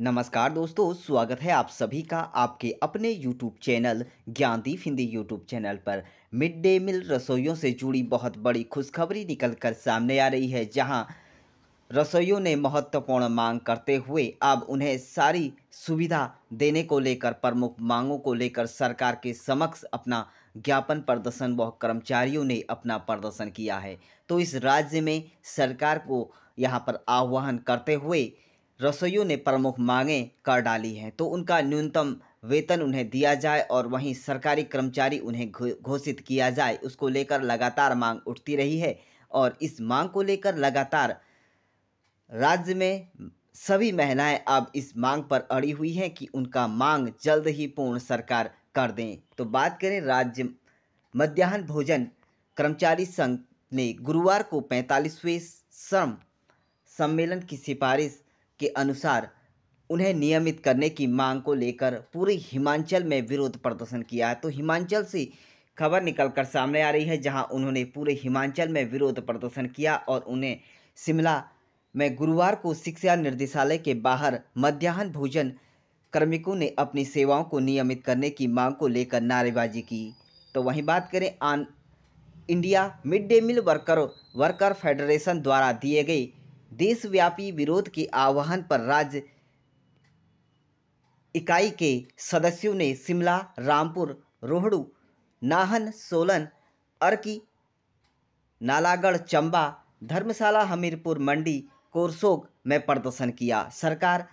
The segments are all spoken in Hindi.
नमस्कार दोस्तों स्वागत है आप सभी का आपके अपने YouTube channel Gyandeep Hindi YouTube channel पर मिड डे मील रसोइयों से जुड़ी बहुत बड़ी खुशखबरी निकलकर सामने आ रही है जहां रसोइयों ने महत्वपूर्ण मांग करते हुए अब उन्हें सारी सुविधा देने को लेकर प्रमुख मांगों को लेकर सरकार के समक्ष अपना ज्ञापन प्रदर्शन व कर्मचारियों ने अपना प्रदर्शन किया है तो इस राज्य में सरकार को यहाँ पर आह्वान करते हुए रसोइयों ने प्रमुख मांगें कर डाली हैं तो उनका न्यूनतम वेतन उन्हें दिया जाए और वहीं सरकारी कर्मचारी उन्हें घोषित किया जाए उसको लेकर लगातार मांग उठती रही है और इस मांग को लेकर लगातार राज्य में सभी महिलाएं अब इस मांग पर अड़ी हुई हैं कि उनका मांग जल्द ही पूर्ण सरकार कर दें तो बात करें राज्य मध्याह्न भोजन कर्मचारी संघ ने गुरुवार को पैंतालीसवें श्रम सम्मेलन की सिफारिश के अनुसार उन्हें नियमित करने की मांग को लेकर पूरे हिमाचल में विरोध प्रदर्शन किया है तो हिमाचल से खबर निकलकर सामने आ रही है जहां उन्होंने पूरे हिमाचल में विरोध प्रदर्शन किया और उन्हें शिमला में गुरुवार को शिक्षा निर्देशालय के बाहर मध्याह्न भोजन कर्मिकों ने अपनी सेवाओं को नियमित करने की मांग को लेकर नारेबाजी की तो वहीं बात करें all India mid day meal worker worker federation द्वारा दिए गए देशव्यापी विरोध के आह्वान पर राज्य इकाई के सदस्यों ने शिमला रामपुर रोहड़ू नाहन सोलन अर्की नालागढ़ चंबा धर्मशाला हमीरपुर मंडी कोरसोग में प्रदर्शन किया सरकार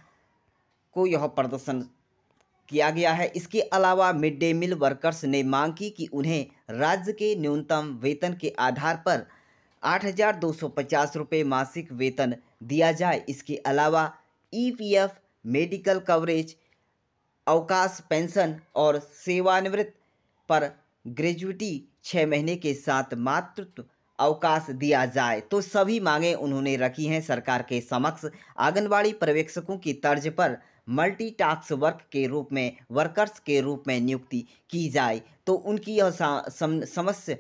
को यह प्रदर्शन किया गया है इसके अलावा मिड डे मील वर्कर्स ने मांग की कि उन्हें राज्य के न्यूनतम वेतन के आधार पर आठ हज़ार दो सौ पचास रुपये मासिक वेतन दिया जाए इसके अलावा ईपीएफ मेडिकल कवरेज अवकाश पेंशन और सेवानिवृत्त पर ग्रेजुटी छः महीने के साथ मातृत्व अवकाश दिया जाए तो सभी मांगें उन्होंने रखी हैं सरकार के समक्ष आंगनबाड़ी पर्यवेक्षकों की तर्ज पर मल्टी टास्क वर्क के रूप में वर्कर्स के रूप में नियुक्ति की जाए तो उनकी यह समस्या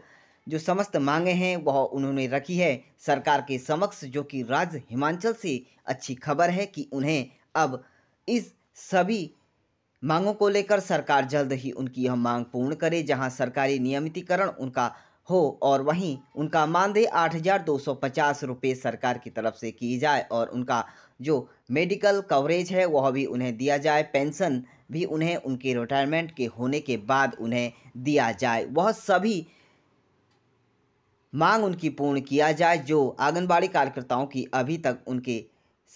जो समस्त मांगे हैं वह उन्होंने रखी है सरकार के समक्ष जो कि राज्य हिमाचल से अच्छी खबर है कि उन्हें अब इस सभी मांगों को लेकर सरकार जल्द ही उनकी यह मांग पूर्ण करे जहां सरकारी नियमितीकरण उनका हो और वहीं उनका मानदेय आठ हज़ार दो सौ पचास रुपये सरकार की तरफ से की जाए और उनका जो मेडिकल कवरेज है वह भी उन्हें दिया जाए पेंशन भी उन्हें उनके रिटायरमेंट के होने के बाद उन्हें दिया जाए वह सभी मांग उनकी पूर्ण किया जाए जो आंगनबाड़ी कार्यकर्ताओं की अभी तक उनके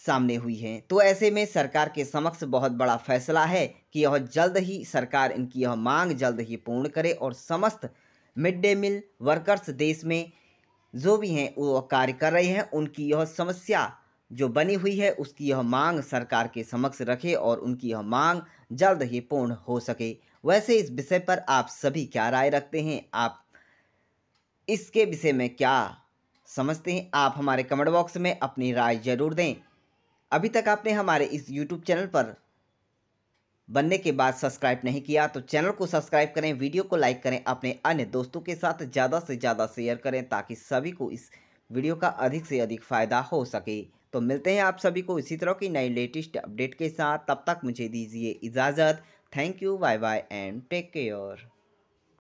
सामने हुई है तो ऐसे में सरकार के समक्ष बहुत बड़ा फैसला है कि यह जल्द ही सरकार इनकी यह मांग जल्द ही पूर्ण करे और समस्त मिड डे मील वर्कर्स देश में जो भी हैं वो कार्य कर रहे हैं उनकी यह समस्या जो बनी हुई है उसकी यह मांग सरकार के समक्ष रखे और उनकी यह मांग जल्द ही पूर्ण हो सके वैसे इस विषय पर आप सभी क्या राय रखते हैं आप इसके विषय में क्या समझते हैं आप हमारे कमेंट बॉक्स में अपनी राय जरूर दें अभी तक आपने हमारे इस यूट्यूब चैनल पर बनने के बाद सब्सक्राइब नहीं किया तो चैनल को सब्सक्राइब करें वीडियो को लाइक करें अपने अन्य दोस्तों के साथ ज़्यादा से ज़्यादा शेयर करें ताकि सभी को इस वीडियो का अधिक से अधिक फ़ायदा हो सके तो मिलते हैं आप सभी को इसी तरह की नई लेटेस्ट अपडेट के साथ तब तक मुझे दीजिए इजाज़त thank you bye bye and take care